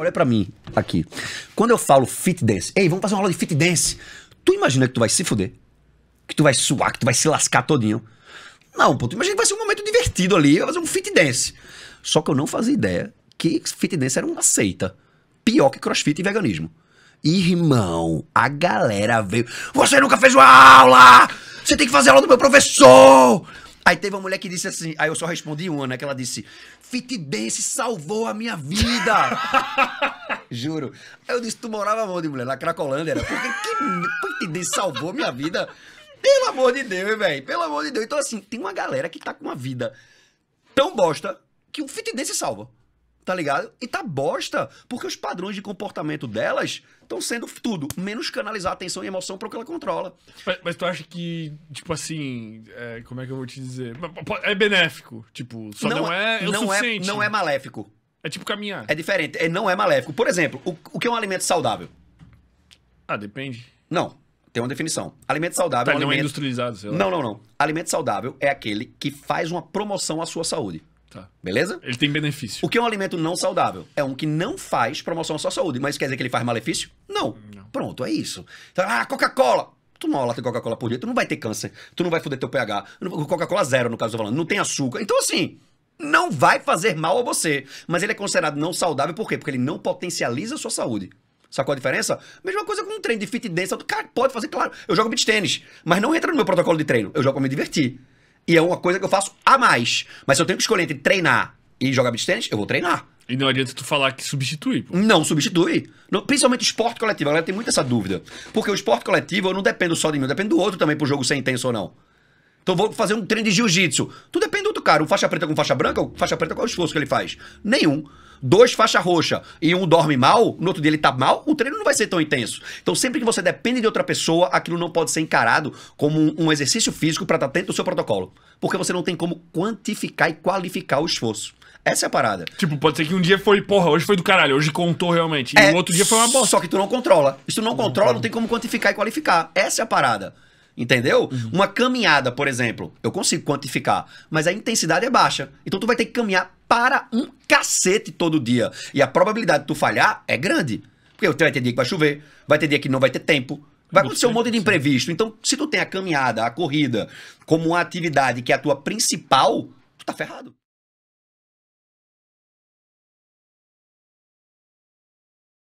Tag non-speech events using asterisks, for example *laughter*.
Olha para mim aqui. Quando eu falo fit dance, ei, vamos fazer uma aula de fit dance. Tu imagina que tu vai se fuder? Que tu vai suar, que tu vai se lascar todinho? Não, pô, tu imagina que vai ser um momento divertido ali, vai fazer um fit dance. Só que eu não fazia ideia que fit dance era uma seita. Pior que crossfit e veganismo. Irmão, a galera veio. Você nunca fez uma aula! Você tem que fazer aula do meu professor! Aí teve uma mulher que disse assim, aí eu só respondi uma, né? Que ela disse: Fit Dance salvou a minha vida! *laughs* Juro. Aí eu disse: Tu morava onde, mulher? Na Cracolândia. Era, porque que Fit Dance salvou a minha vida? Pelo amor de Deus, velho. Pelo amor de Deus. Então, assim, tem uma galera que tá com uma vida tão bosta que o Fit Dance salva tá ligado? E tá bosta, porque os padrões de comportamento delas estão sendo tudo, menos canalizar atenção e emoção para o que ela controla. Mas, mas, tu acha que, tipo assim, é, como é que eu vou te dizer? É benéfico, tipo, só não, não é, é, é não é- suficiente. É, não é maléfico. É tipo caminhar. É diferente, é, não é maléfico. Por exemplo, o, o que é um alimento saudável? Ah, depende. Não, tem uma definição. Alimento saudável tá, é um não é alimento... é industrializado, sei lá. Não, não, não. Alimento saudável é aquele que faz uma promoção à sua saúde. Tá. Beleza? Ele tem benefício. O que é um alimento não saudável? É um que não faz promoção à sua saúde. Mas quer dizer que ele faz malefício? Não. não. Pronto, é isso. Então, ah, Coca-Cola! Tu não lata Coca-Cola por dia, tu não vai ter câncer, tu não vai foder teu pH. Coca-Cola zero, no caso, eu tô falando. Não tem açúcar. Então, assim, não vai fazer mal a você. Mas ele é considerado não saudável por quê? Porque ele não potencializa a sua saúde. Sacou é a diferença? Mesma coisa com um treino de fit dance. Cara, pode fazer, claro. Eu jogo beat tênis, mas não entra no meu protocolo de treino. Eu jogo pra me divertir. E é uma coisa que eu faço a mais. Mas se eu tenho que escolher entre treinar e jogar beach tênis. eu vou treinar. E não adianta tu falar que substitui. Pô. Não substitui. Não, principalmente esporte coletivo. A galera tem muita essa dúvida. Porque o esporte coletivo eu não dependo só de mim, eu dependo do outro também pro jogo ser intenso ou não. Então vou fazer um treino de jiu-jitsu. Tu muito caro. Um faixa preta com faixa branca, um faixa preta, qual é o esforço que ele faz? Nenhum. Dois faixa roxa e um dorme mal, no outro dia ele tá mal, o treino não vai ser tão intenso. Então, sempre que você depende de outra pessoa, aquilo não pode ser encarado como um exercício físico para estar tá dentro do seu protocolo. Porque você não tem como quantificar e qualificar o esforço. Essa é a parada. Tipo, pode ser que um dia foi, porra, hoje foi do caralho, hoje contou realmente. E é, o outro dia foi uma bosta. Só que tu não controla. Se tu não controla, não tem como quantificar e qualificar. Essa é a parada entendeu? Uhum. Uma caminhada, por exemplo, eu consigo quantificar, mas a intensidade é baixa. Então tu vai ter que caminhar para um cacete todo dia. E a probabilidade de tu falhar é grande. Porque vai ter dia que vai chover, vai ter dia que não vai ter tempo, Vai acontecer um monte de imprevisto. Então, se tu tem a caminhada, a corrida, como uma atividade que é a tua principal, tu tá ferrado.